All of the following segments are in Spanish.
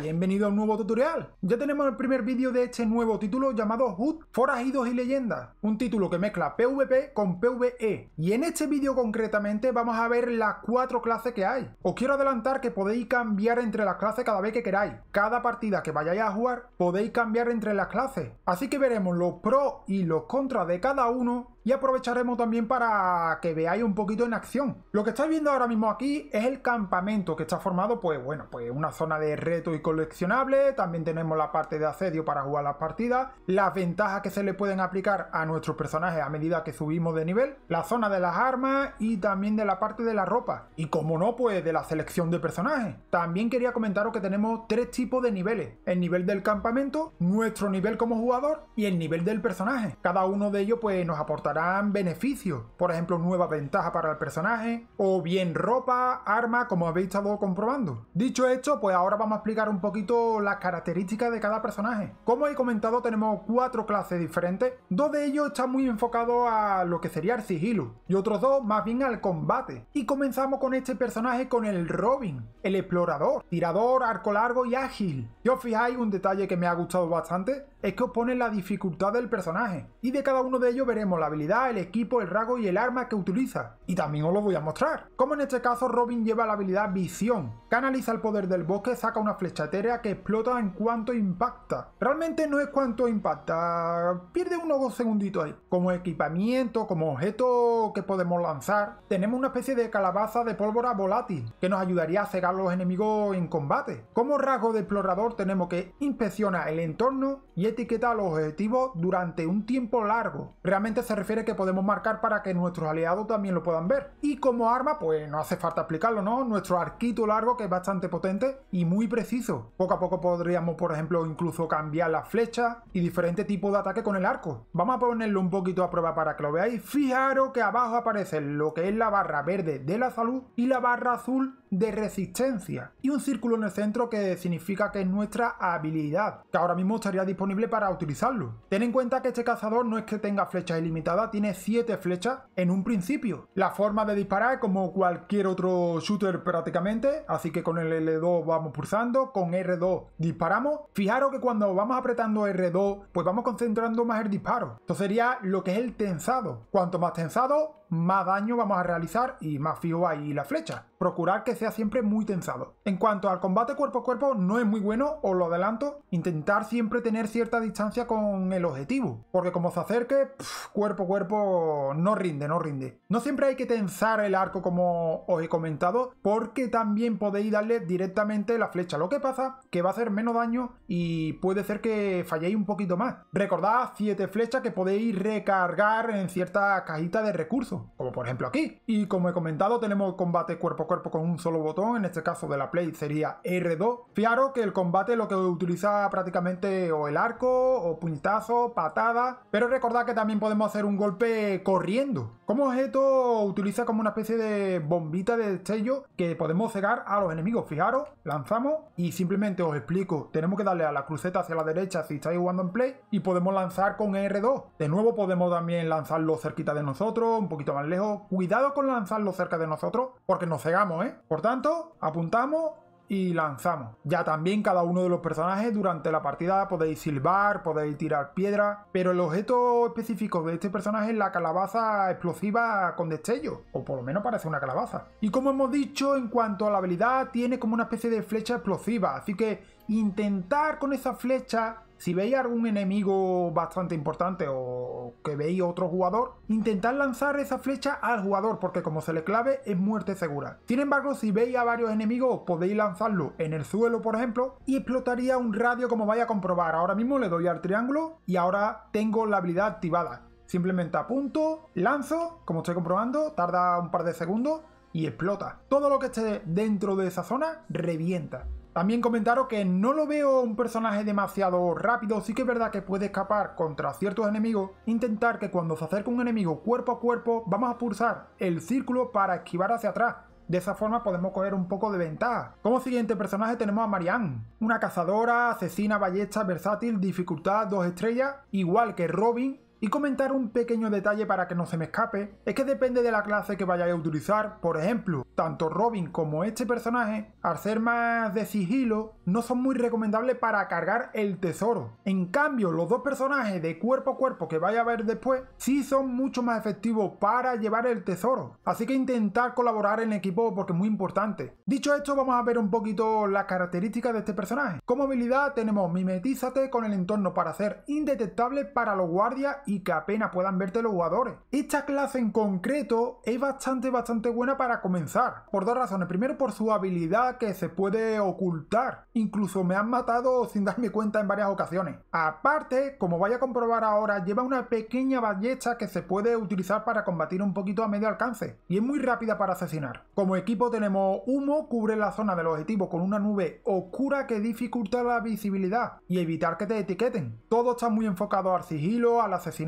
Bienvenido a un nuevo tutorial. Ya tenemos el primer vídeo de este nuevo título llamado Hood, Forajidos y Leyendas, un título que mezcla PvP con PvE. Y en este vídeo concretamente vamos a ver las cuatro clases que hay. Os quiero adelantar que podéis cambiar entre las clases cada vez que queráis. Cada partida que vayáis a jugar podéis cambiar entre las clases. Así que veremos los pros y los contras de cada uno y aprovecharemos también para que veáis un poquito en acción. Lo que estáis viendo ahora mismo aquí es el campamento que está formado, pues bueno, pues una zona de reto y coleccionable, también tenemos la parte de asedio para jugar las partidas, las ventajas que se le pueden aplicar a nuestros personajes a medida que subimos de nivel, la zona de las armas y también de la parte de la ropa, y como no, pues de la selección de personajes. También quería comentaros que tenemos tres tipos de niveles, el nivel del campamento, nuestro nivel como jugador y el nivel del personaje. Cada uno de ellos pues nos aporta beneficios, por ejemplo nuevas ventajas para el personaje, o bien ropa, arma, como habéis estado comprobando. Dicho esto, pues ahora vamos a explicar un poquito las características de cada personaje. Como he comentado, tenemos cuatro clases diferentes, dos de ellos están muy enfocados a lo que sería el sigilo, y otros dos más bien al combate. Y comenzamos con este personaje con el Robin, el explorador, tirador, arco largo y ágil. Y os fijáis, un detalle que me ha gustado bastante es que os pone la dificultad del personaje, y de cada uno de ellos veremos la habilidad el equipo, el rasgo y el arma que utiliza. Y también os lo voy a mostrar. Como en este caso Robin lleva la habilidad Visión, canaliza el poder del bosque, saca una flecha etérea que explota en cuanto impacta. Realmente no es cuanto impacta, pierde unos dos segunditos ahí. Como equipamiento, como objeto que podemos lanzar, tenemos una especie de calabaza de pólvora volátil que nos ayudaría a cegar los enemigos en combate. Como rasgo de explorador tenemos que inspeccionar el entorno y etiquetar los objetivos durante un tiempo largo. Realmente se refiere que podemos marcar para que nuestros aliados también lo puedan ver. Y como arma, pues no hace falta explicarlo, ¿no? Nuestro arquito largo que es bastante potente y muy preciso. Poco a poco podríamos, por ejemplo, incluso cambiar las flechas y diferente tipo de ataque con el arco. Vamos a ponerlo un poquito a prueba para que lo veáis. Fijaros que abajo aparece lo que es la barra verde de la salud y la barra azul de resistencia y un círculo en el centro que significa que es nuestra habilidad, que ahora mismo estaría disponible para utilizarlo. Ten en cuenta que este cazador no es que tenga flechas ilimitadas, tiene 7 flechas en un principio. La forma de disparar es como cualquier otro shooter prácticamente, así que con el L2 vamos pulsando, con R2 disparamos. Fijaros que cuando vamos apretando R2, pues vamos concentrando más el disparo. Esto sería lo que es el tensado. Cuanto más tensado, más daño vamos a realizar y más fijo ahí la flecha procurar que sea siempre muy tensado. En cuanto al combate cuerpo a cuerpo, no es muy bueno, os lo adelanto, intentar siempre tener cierta distancia con el objetivo, porque como se acerque, cuerpo a cuerpo no rinde, no rinde. No siempre hay que tensar el arco como os he comentado, porque también podéis darle directamente la flecha, lo que pasa que va a hacer menos daño y puede ser que falléis un poquito más. Recordad 7 flechas que podéis recargar en cierta cajita de recursos, como por ejemplo aquí. Y como he comentado, tenemos combate cuerpo a cuerpo con un solo botón, en este caso de la Play sería R2. fijaros que el combate lo que utiliza prácticamente o el arco, o puñetazo, patada, pero recordad que también podemos hacer un golpe corriendo. Como objeto utiliza como una especie de bombita de destello que podemos cegar a los enemigos. Fijaros, lanzamos y simplemente os explico, tenemos que darle a la cruceta hacia la derecha si estáis jugando en Play y podemos lanzar con R2. De nuevo podemos también lanzarlo cerquita de nosotros, un poquito más lejos. Cuidado con lanzarlo cerca de nosotros porque nos cega ¿eh? Por tanto, apuntamos y lanzamos. Ya también cada uno de los personajes durante la partida podéis silbar, podéis tirar piedra, pero el objeto específico de este personaje es la calabaza explosiva con destello, o por lo menos parece una calabaza. Y como hemos dicho, en cuanto a la habilidad, tiene como una especie de flecha explosiva, así que intentar con esa flecha, si veis algún enemigo bastante importante o que veis otro jugador, intentar lanzar esa flecha al jugador, porque como se le clave es muerte segura. Sin embargo, si veis a varios enemigos, podéis lanzarlo en el suelo, por ejemplo, y explotaría un radio como vaya a comprobar. Ahora mismo le doy al triángulo y ahora tengo la habilidad activada. Simplemente apunto, lanzo, como estoy comprobando, tarda un par de segundos y explota. Todo lo que esté dentro de esa zona revienta. También comentaros que no lo veo un personaje demasiado rápido, sí que es verdad que puede escapar contra ciertos enemigos, intentar que cuando se acerque un enemigo cuerpo a cuerpo vamos a pulsar el círculo para esquivar hacia atrás, de esa forma podemos coger un poco de ventaja. Como siguiente personaje tenemos a Marianne, una cazadora, asesina, ballesta, versátil, dificultad dos estrellas, igual que Robin, y comentar un pequeño detalle para que no se me escape, es que depende de la clase que vayáis a utilizar, por ejemplo, tanto Robin como este personaje, al ser más de sigilo, no son muy recomendables para cargar el tesoro. En cambio, los dos personajes de cuerpo a cuerpo que vaya a ver después, sí son mucho más efectivos para llevar el tesoro. Así que intentar colaborar en equipo porque es muy importante. Dicho esto, vamos a ver un poquito las características de este personaje. Como habilidad tenemos mimetízate con el entorno para ser indetectable para los guardias y que apenas puedan verte los jugadores. Esta clase en concreto es bastante, bastante buena para comenzar. Por dos razones. Primero, por su habilidad que se puede ocultar. Incluso me han matado sin darme cuenta en varias ocasiones. Aparte, como vaya a comprobar ahora, lleva una pequeña ballesta que se puede utilizar para combatir un poquito a medio alcance. Y es muy rápida para asesinar. Como equipo tenemos humo, cubre la zona del objetivo con una nube oscura que dificulta la visibilidad y evitar que te etiqueten. Todo está muy enfocado al sigilo, al asesinato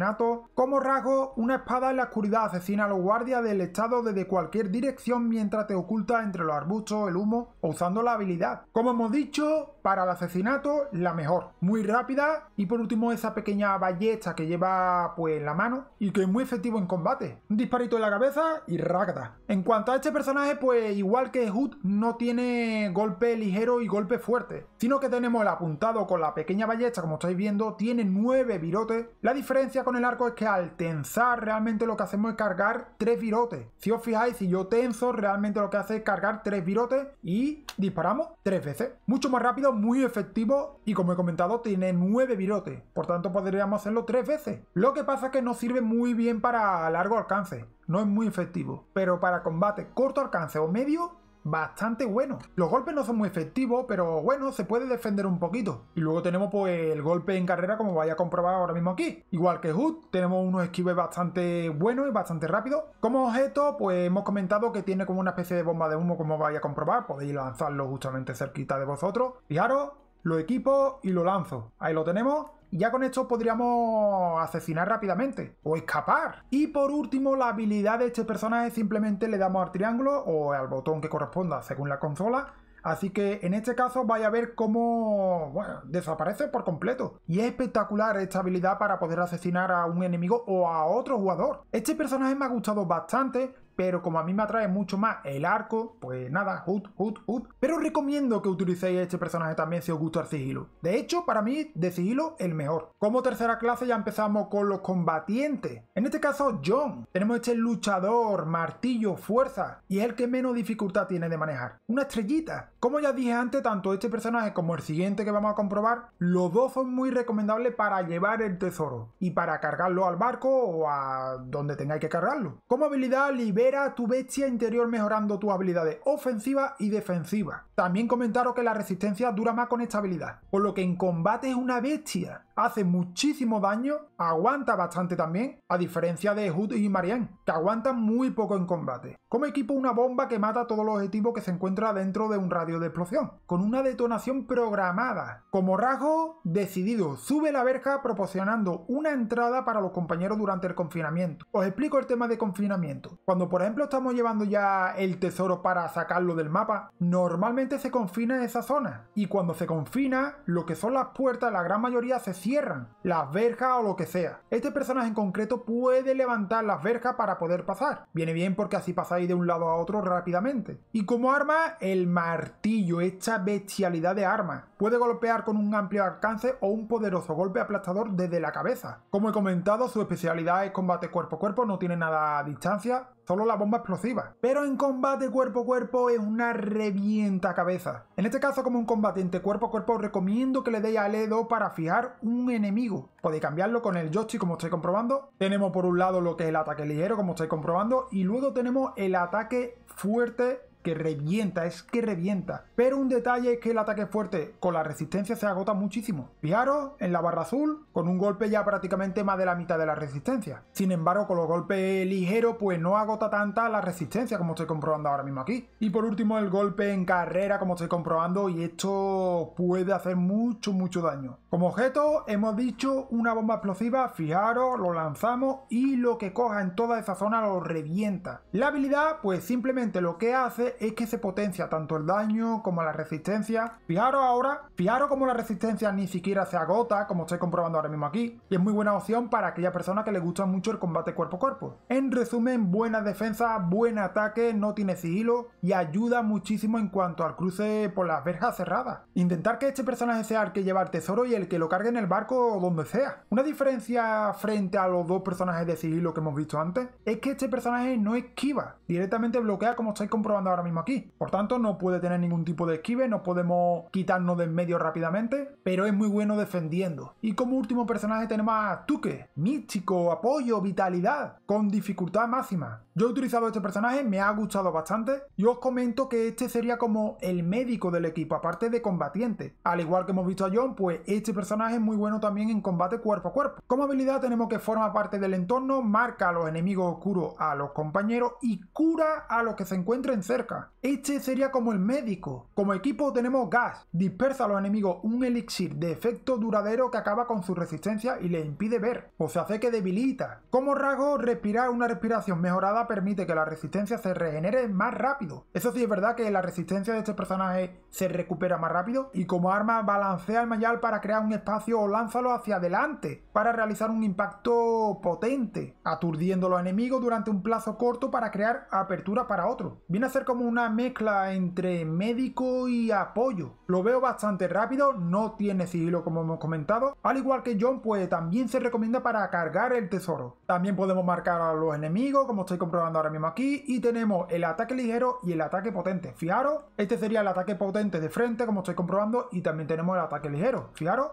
como rasgo, una espada en la oscuridad asesina a los guardias del estado desde cualquier dirección mientras te oculta entre los arbustos, el humo o usando la habilidad. Como hemos dicho, para el asesinato, la mejor. Muy rápida y por último esa pequeña ballesta que lleva pues en la mano y que es muy efectivo en combate. Un disparito en la cabeza y rácata. En cuanto a este personaje, pues igual que Hood no tiene golpe ligero y golpe fuerte, sino que tenemos el apuntado con la pequeña ballesta como estáis viendo, tiene nueve virotes. La diferencia con el arco es que al tensar realmente lo que hacemos es cargar tres virotes. Si os fijáis, si yo tenso, realmente lo que hace es cargar tres virotes y disparamos tres veces. Mucho más rápido, muy efectivo y como he comentado, tiene nueve virotes. Por tanto, podríamos hacerlo tres veces. Lo que pasa es que no sirve muy bien para largo alcance. No es muy efectivo. Pero para combate corto alcance o medio, bastante bueno. Los golpes no son muy efectivos, pero bueno, se puede defender un poquito. Y luego tenemos pues el golpe en carrera como vaya a comprobar ahora mismo aquí. Igual que Hood, tenemos unos esquives bastante buenos y bastante rápidos. Como objeto, pues hemos comentado que tiene como una especie de bomba de humo como vaya a comprobar. Podéis lanzarlo justamente cerquita de vosotros. Fijaros, lo equipo y lo lanzo. Ahí lo tenemos. Ya con esto podríamos asesinar rápidamente o escapar. Y por último, la habilidad de este personaje simplemente le damos al triángulo o al botón que corresponda según la consola Así que en este caso vaya a ver cómo desaparece por completo. Y es espectacular esta habilidad para poder asesinar a un enemigo o a otro jugador. Este personaje me ha gustado bastante pero como a mí me atrae mucho más el arco, pues nada, hut, hut, hut. Pero recomiendo que utilicéis este personaje también si os gusta el sigilo. De hecho, para mí, de sigilo, el mejor. Como tercera clase ya empezamos con los combatientes. En este caso, John. Tenemos este luchador, martillo, fuerza, y es el que menos dificultad tiene de manejar. Una estrellita. Como ya dije antes, tanto este personaje como el siguiente que vamos a comprobar, los dos son muy recomendables para llevar el tesoro y para cargarlo al barco o a donde tengáis que cargarlo. Como habilidad, libera era tu bestia interior mejorando tus habilidades ofensiva y defensiva. También comentaron que la resistencia dura más con estabilidad, por lo que en combate es una bestia. Hace muchísimo daño, aguanta bastante también, a diferencia de Hoot y Marianne, que aguantan muy poco en combate. Como equipo una bomba que mata todos los objetivos que se encuentra dentro de un radio de explosión, con una detonación programada. Como rasgo, decidido, sube la verja proporcionando una entrada para los compañeros durante el confinamiento. Os explico el tema de confinamiento. Cuando por ejemplo estamos llevando ya el tesoro para sacarlo del mapa, normalmente se confina en esa zona. Y cuando se confina, lo que son las puertas, la gran mayoría se cierran, las verjas o lo que sea. Este personaje en concreto puede levantar las verjas para poder pasar. Viene bien porque así pasáis de un lado a otro rápidamente. Y como arma, el martillo, esta bestialidad de arma. Puede golpear con un amplio alcance o un poderoso golpe aplastador desde la cabeza. Como he comentado, su especialidad es combate cuerpo a cuerpo, no tiene nada a distancia, solo la bomba explosiva, pero en combate cuerpo a cuerpo es una revienta cabeza. En este caso como un combatiente cuerpo a cuerpo recomiendo que le deis al E2 para fijar un enemigo. Podéis cambiarlo con el Yoshi como estoy comprobando. Tenemos por un lado lo que es el ataque ligero como estoy comprobando y luego tenemos el ataque fuerte que revienta, es que revienta. Pero un detalle es que el ataque fuerte con la resistencia se agota muchísimo. Fijaros en la barra azul, con un golpe ya prácticamente más de la mitad de la resistencia. Sin embargo, con los golpes ligeros, pues no agota tanta la resistencia como estoy comprobando ahora mismo aquí. Y por último, el golpe en carrera como estoy comprobando y esto puede hacer mucho, mucho daño. Como objeto, hemos dicho una bomba explosiva, fijaros, lo lanzamos y lo que coja en toda esa zona lo revienta. La habilidad, pues simplemente lo que hace es que se potencia tanto el daño como la resistencia. Fijaros ahora, fijaros como la resistencia ni siquiera se agota, como estoy comprobando ahora mismo aquí, y es muy buena opción para aquella persona que le gusta mucho el combate cuerpo a cuerpo. En resumen, buena defensa, buen ataque, no tiene sigilo y ayuda muchísimo en cuanto al cruce por las verjas cerradas. Intentar que este personaje sea el que lleva el tesoro y el que lo cargue en el barco o donde sea. Una diferencia frente a los dos personajes de sigilo que hemos visto antes es que este personaje no esquiva, directamente bloquea como estáis comprobando ahora mismo aquí. Por tanto, no puede tener ningún tipo de esquive, no podemos quitarnos de medio rápidamente, pero es muy bueno defendiendo. Y como último personaje tenemos a Tuque, místico, apoyo, vitalidad, con dificultad máxima. Yo he utilizado este personaje, me ha gustado bastante, y os comento que este sería como el médico del equipo, aparte de combatiente. Al igual que hemos visto a John, pues este personaje es muy bueno también en combate cuerpo a cuerpo. Como habilidad tenemos que forma parte del entorno, marca a los enemigos oscuros a los compañeros y cura a los que se encuentren cerca. Este sería como el médico. Como equipo tenemos gas. Dispersa a los enemigos un elixir de efecto duradero que acaba con su resistencia y le impide ver, o se hace que debilita. Como rasgo, respirar una respiración mejorada permite que la resistencia se regenere más rápido. Eso sí es verdad que la resistencia de este personaje se recupera más rápido y como arma balancea el mayal para crear un espacio o lánzalo hacia adelante para realizar un impacto potente, aturdiendo a los enemigos durante un plazo corto para crear apertura para otro. Viene a ser como una mezcla entre médico y apoyo. Lo veo bastante rápido, no tiene sigilo como hemos comentado. Al igual que John, pues también se recomienda para cargar el tesoro. También podemos marcar a los enemigos, como estoy comprobando ahora mismo aquí. Y tenemos el ataque ligero y el ataque potente. Fijaros, este sería el ataque potente de frente, como estoy comprobando. Y también tenemos el ataque ligero. Fijaros,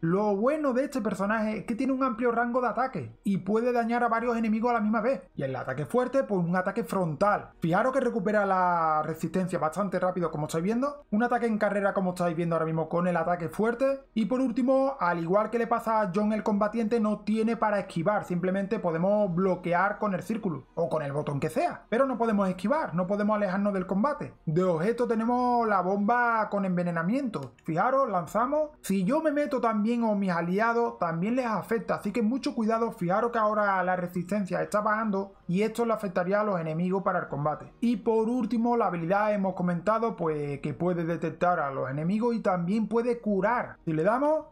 lo bueno de este personaje es que tiene un amplio rango de ataque y puede dañar a varios enemigos a la misma vez. Y el ataque fuerte, pues un ataque frontal. Fijaros que recupera la resistencia bastante rápido como estáis viendo. Un ataque en carrera como estáis viendo ahora mismo con el ataque fuerte. Y por último, al igual que le pasa a John el combatiente, no tiene para esquivar. Simplemente podemos bloquear con el círculo o con el botón que sea. Pero no podemos esquivar, no podemos alejarnos del combate. De objeto tenemos la bomba con envenenamiento. Fijaros, lanzamos. Si yo me meto también o mis aliados también les afecta. Así que mucho cuidado, fijaros que ahora la resistencia está bajando y esto le afectaría a los enemigos para el combate. Y por último, la habilidad hemos comentado pues que puede detectar a los enemigos y también puede curar. Si le damos,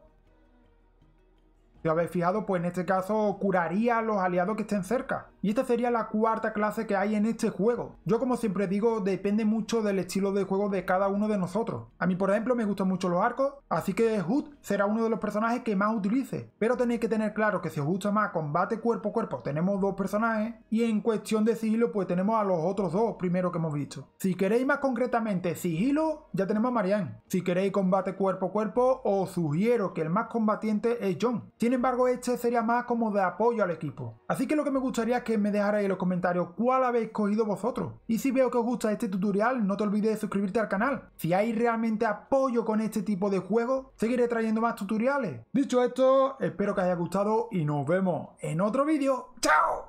si habéis fijado, pues en este caso curaría a los aliados que estén cerca. Y esta sería la cuarta clase que hay en este juego. Yo como siempre digo, depende mucho del estilo de juego de cada uno de nosotros. A mí por ejemplo me gustan mucho los arcos, así que Hood será uno de los personajes que más utilice. Pero tenéis que tener claro que si os gusta más combate cuerpo a cuerpo tenemos dos personajes y en cuestión de sigilo pues tenemos a los otros dos primero que hemos visto. Si queréis más concretamente sigilo, ya tenemos a Marianne. Si queréis combate cuerpo a cuerpo, os sugiero que el más combatiente es John. Tiene embargo, este sería más como de apoyo al equipo. Así que lo que me gustaría es que me dejarais en los comentarios cuál habéis cogido vosotros. Y si veo que os gusta este tutorial, no te olvides de suscribirte al canal. Si hay realmente apoyo con este tipo de juego seguiré trayendo más tutoriales. Dicho esto, espero que haya gustado y nos vemos en otro vídeo. ¡Chao!